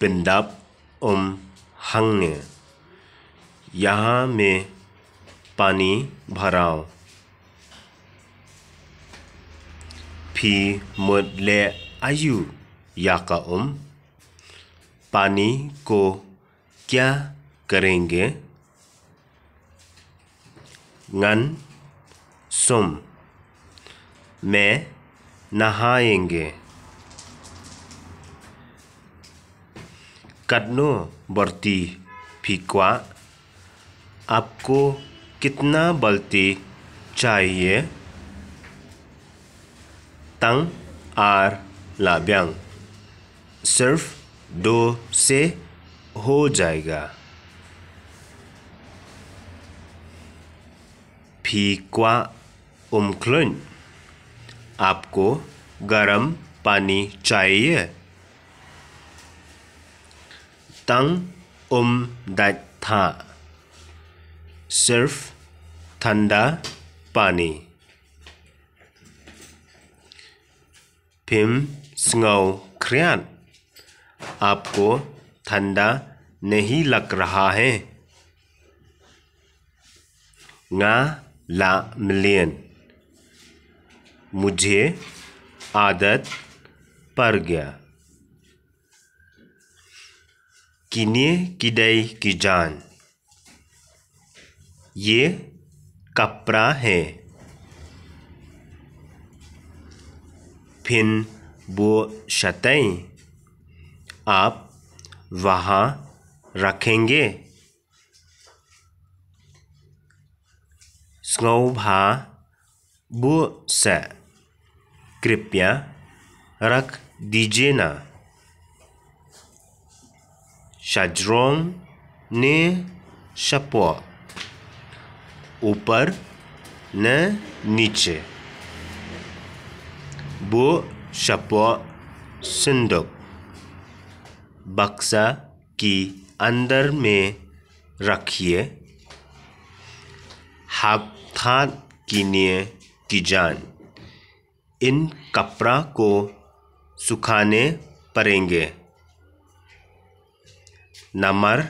पिंडाप उम हंग यहाँ में पानी भराओ फी मुदले आयु याका उम पानी को क्या करेंगे गन सुम मैं नहाएंगे कर्णोंवर्ती फीकवा आपको कितना बल्ती चाहिए तंग और लाभ्यांग सिर्फ दो से हो जाएगा फीकवा उमखलन आपको गर्म पानी चाहिए tang um dait था सिर्फ ठंडा पानी फिम स्ंगव ख्रियान आपको ठंडा नहीं लग रहा है nga la million मुझे आदत पड़ गया किने किदई की जान ये कपड़ा है फिन वो शतई आप वहाँ रखेंगे स्नोभा बो स कृपया रख दीजिए ना शाजरोंग ने शपवा ऊपर न नीचे बो शपवा संदूक बक्सा की अंदर में रखिए हाथान कीनिए की जान इन कपड़ा को सुखाने पड़ेंगे Namar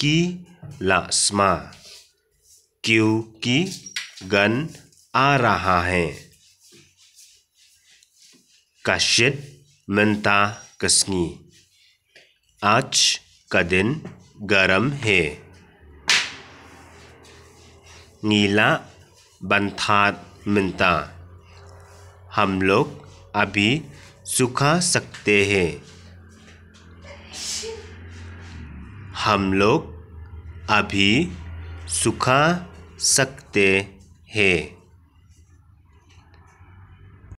की लास्मा क्योंकि गन आ रहा है कश्यत मिनता कसनी आज का दिन गर्म है नीला बंथात मिनता हम लोग अभी सुखा सकते हैं हम लोग अभी सुखा सकते हैं